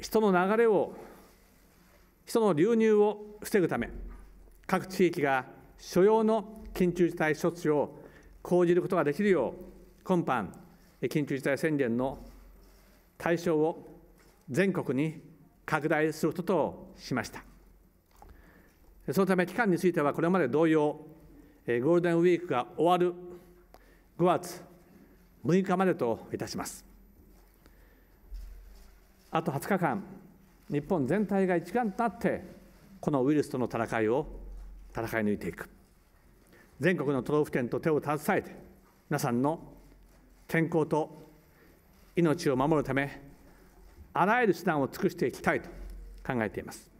人の流れを人の流入を防ぐため各地域が所要の緊急事態措置を講じることができるよう今般緊急事態宣言の対象を全国に拡大することとしましたそのため期間についてはこれまで同様ゴールデンウィークが終わる5月6日までといたします。あと20日間、日本全体が一丸となって、このウイルスとの戦いを戦い抜いていく。全国の都道府県と手を携えて、皆さんの健康と命を守るため、あらゆる手段を尽くしていきたいと考えています。